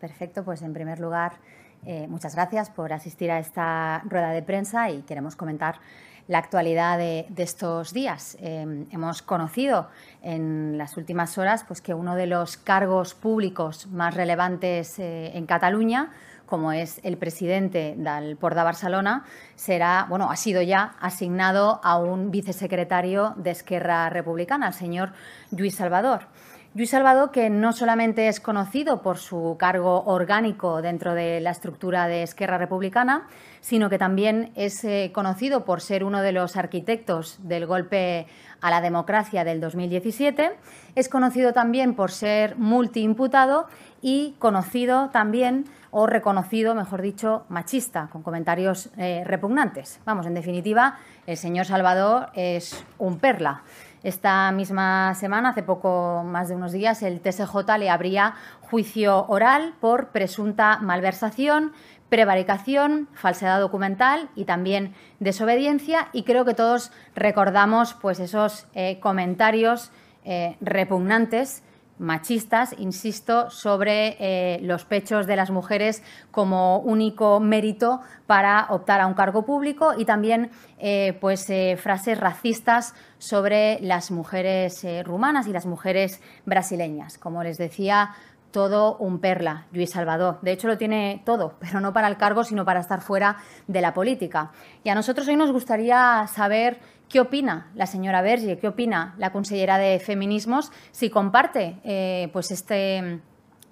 Perfecto, pues en primer lugar, eh, muchas gracias por asistir a esta rueda de prensa y queremos comentar la actualidad de, estos días. Em, hemos conocido en las últimas horas pues, que uno de los cargos públicos más relevantes eh, en Cataluña como es el presidente del PORDA Barcelona, será, bueno, ha sido ya asignado a un vicesecretario de Esquerra Republicana, el señor Luis Salvador. Luis Salvador, que no solamente es conocido por su cargo orgánico dentro de la estructura de Esquerra Republicana, sino que también es eh, conocido por ser uno de los arquitectos del golpe a la democracia del 2017, es conocido también por ser multiimputado y conocido también o reconocido, mejor dicho, machista, con comentarios eh, repugnantes. Vamos, en definitiva, el señor Salvador es un perla. Esta misma semana, hace poco más de unos días, el TSJ le abría juicio oral por presunta malversación, prevaricación, falsedad documental y también desobediencia. Y creo que todos recordamos pues, esos eh, comentarios eh, repugnantes machistas, insisto, sobre eh, los pechos de las mujeres como único mérito para optar a un cargo público y también eh, pues, eh, frases racistas sobre las mujeres rumanas y las mujeres brasileñas. Como les decía, todo un perla, Luis Salvador. De hecho, lo tiene todo, pero no para el cargo, sino para estar fuera de la política. Y a nosotros hoy nos gustaría saber qué opina la señora Berger, qué opina la consellera de Feminismos, si comparte eh, pues este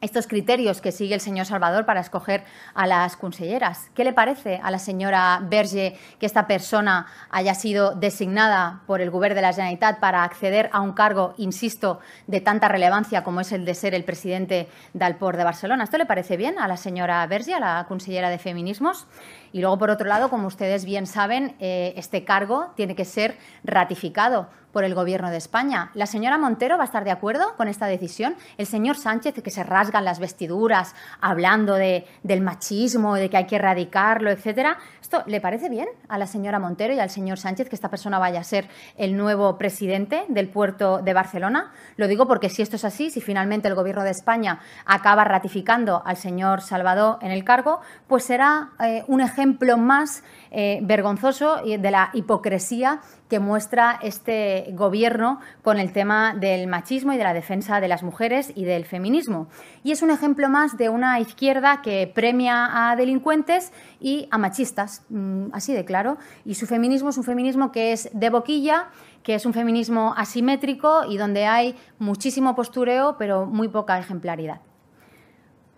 estos criterios que sigue el señor Salvador para escoger a las conselleras. ¿Qué le parece a la señora Berge que esta persona haya sido designada por el Gobierno de la Generalitat para acceder a un cargo, insisto, de tanta relevancia como es el de ser el presidente del Port de Barcelona? ¿Esto le parece bien a la señora Berge, a la consellera de Feminismos? Y luego, por otro lado, como ustedes bien saben, eh, este cargo tiene que ser ratificado por el Gobierno de España. ¿La señora Montero va a estar de acuerdo con esta decisión? ¿El señor Sánchez, que se rasgan las vestiduras hablando de, del machismo, de que hay que erradicarlo, etcétera? ¿Esto le parece bien a la señora Montero y al señor Sánchez que esta persona vaya a ser el nuevo presidente del puerto de Barcelona? Lo digo porque si esto es así, si finalmente el Gobierno de España acaba ratificando al señor Salvador en el cargo, pues será eh, un ejemplo más eh, vergonzoso de la hipocresía que muestra este gobierno con el tema del machismo y de la defensa de las mujeres y del feminismo. Y es un ejemplo más de una izquierda que premia a delincuentes y a machistas, mm, así de claro. Y su feminismo es un feminismo que es de boquilla, que es un feminismo asimétrico y donde hay muchísimo postureo, pero muy poca ejemplaridad.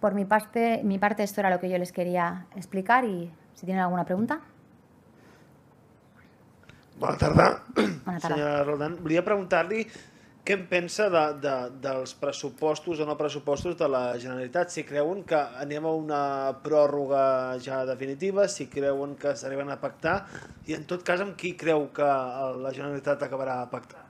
Por mi parte, mi parte esto era lo que yo les quería explicar y si tienen alguna pregunta. Bona tarda, Bona tarda. senyora Roldán. Volia preguntar-li què en pensa de, de, dels pressupostos o no pressupostos de la Generalitat. Si creuen que anem a una pròrroga ja definitiva, si creuen que s'arriben a pactar i en tot cas amb qui creu que la Generalitat acabarà a pactar?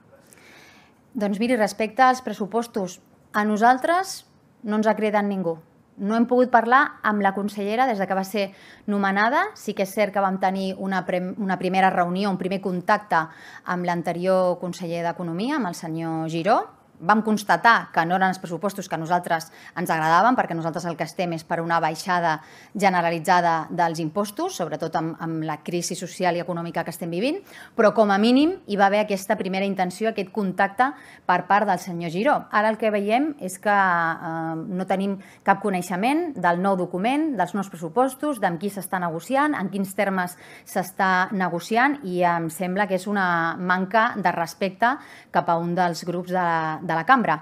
Doncs miri, respecte als pressupostos, a nosaltres no ens ha cridat ningú no hem pogut parlar amb la consellera des de que va ser nomenada. Sí que és cert que vam tenir una, una primera reunió, un primer contacte amb l'anterior conseller d'Economia, amb el senyor Giró, vam constatar que no eren els pressupostos que a nosaltres ens agradaven, perquè nosaltres el que estem és per una baixada generalitzada dels impostos, sobretot amb, amb la crisi social i econòmica que estem vivint, però com a mínim hi va haver aquesta primera intenció, aquest contacte per part del senyor Giró. Ara el que veiem és que eh, no tenim cap coneixement del nou document, dels nous pressupostos, d'amb qui s'està negociant, en quins termes s'està negociant i em sembla que és una manca de respecte cap a un dels grups de, de la cambra.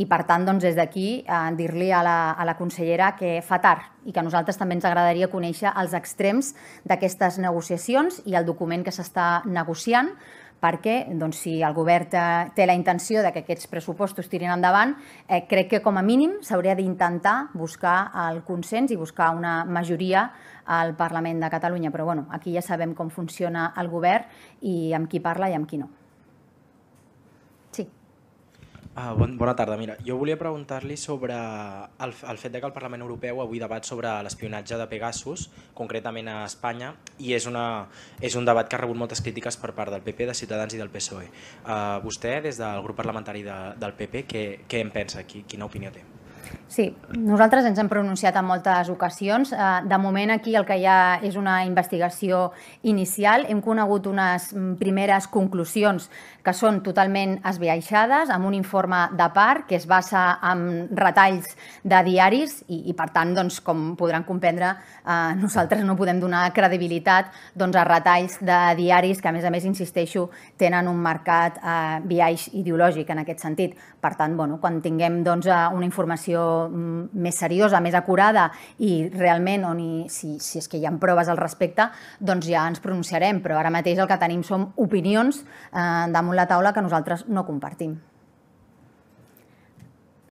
I per tant, doncs, des d'aquí, eh, dir-li a, la, a la consellera que fa tard i que a nosaltres també ens agradaria conèixer els extrems d'aquestes negociacions i el document que s'està negociant, perquè doncs, si el govern té la intenció de que aquests pressupostos tirin endavant, eh, crec que com a mínim s'hauria d'intentar buscar el consens i buscar una majoria al Parlament de Catalunya. Però bueno, aquí ja sabem com funciona el govern i amb qui parla i amb qui no. Sí. Uh, bon, bona tarda. Mira, jo volia preguntar-li sobre el, el fet de que el Parlament Europeu avui debat sobre l'espionatge de Pegasus, concretament a Espanya, i és, una, és un debat que ha rebut moltes crítiques per part del PP, de Ciutadans i del PSOE. Uh, ah, vostè, des del grup parlamentari de, del PP, què, què en pensa? Qui, quina opinió té? Sí, nosaltres ens hem pronunciat en moltes ocasions. Eh, de moment aquí el que hi ha és una investigació inicial. Hem conegut unes mm, primeres conclusions que són totalment esbiaixades, amb un informe de part que es basa en retalls de diaris i, i per tant, doncs, com podran comprendre, eh, nosaltres no podem donar credibilitat doncs, a retalls de diaris que, a més a més, insisteixo, tenen un marcat eh, biaix ideològic en aquest sentit. Per tant, bueno, quan tinguem doncs, eh, una informació investigació mm, més seriosa, més acurada i realment on hi, si, si és que hi ha proves al respecte, doncs ja ens pronunciarem, però ara mateix el que tenim som opinions eh, damunt la taula que nosaltres no compartim.